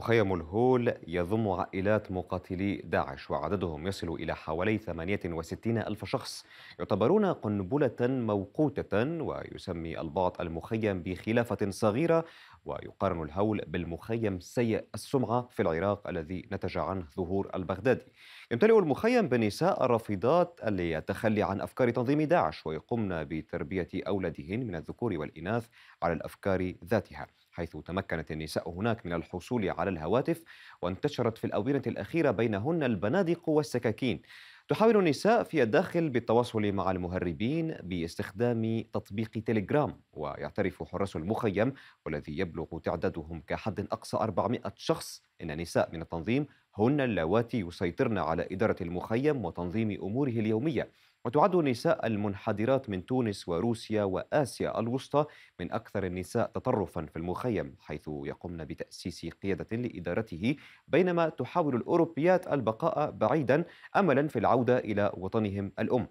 مخيم الهول يضم عائلات مقاتلي داعش وعددهم يصل إلى حوالي 68 ألف شخص يعتبرون قنبلة موقوتة ويسمي البعض المخيم بخلافة صغيرة ويقارن الهول بالمخيم سيء السمعة في العراق الذي نتج عنه ظهور البغدادي يمتلئ المخيم بالنساء الرافضات اللي يتخلي عن أفكار تنظيم داعش ويقمن بتربية أولادهن من الذكور والإناث على الأفكار ذاتها حيث تمكنت النساء هناك من الحصول على الهواتف وانتشرت في الآونة الأخيرة بينهن البنادق والسكاكين تحاول النساء في الداخل بالتواصل مع المهربين باستخدام تطبيق تليجرام ويعترف حراس المخيم والذي يبلغ تعدادهم كحد أقصى 400 شخص إن نساء من التنظيم هن اللواتي يسيطرن على إدارة المخيم وتنظيم أموره اليومية وتعد النساء المنحدرات من تونس وروسيا وآسيا الوسطى من أكثر النساء تطرفا في المخيم حيث يقمن بتأسيس قيادة لإدارته بينما تحاول الأوروبيات البقاء بعيدا أملا في العودة إلى وطنهم الأم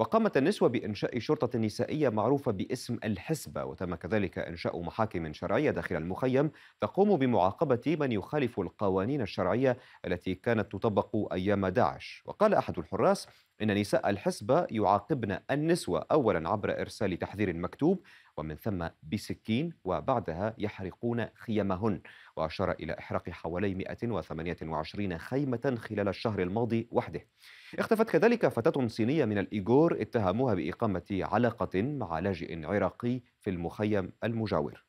وقامت النسوة بإنشاء شرطة نسائية معروفة باسم الحسبة وتم كذلك إنشاء محاكم شرعية داخل المخيم تقوم بمعاقبة من يخالف القوانين الشرعية التي كانت تطبق أيام داعش وقال أحد الحراس إن نساء الحسبة يعاقبن النسوة أولا عبر إرسال تحذير مكتوب ومن ثم بسكين وبعدها يحرقون خيمهن وأشار إلى إحراق حوالي 128 خيمة خلال الشهر الماضي وحده اختفت كذلك فتاة صينية من الإيغور اتهموها بإقامة علاقة مع لاجئ عراقي في المخيم المجاور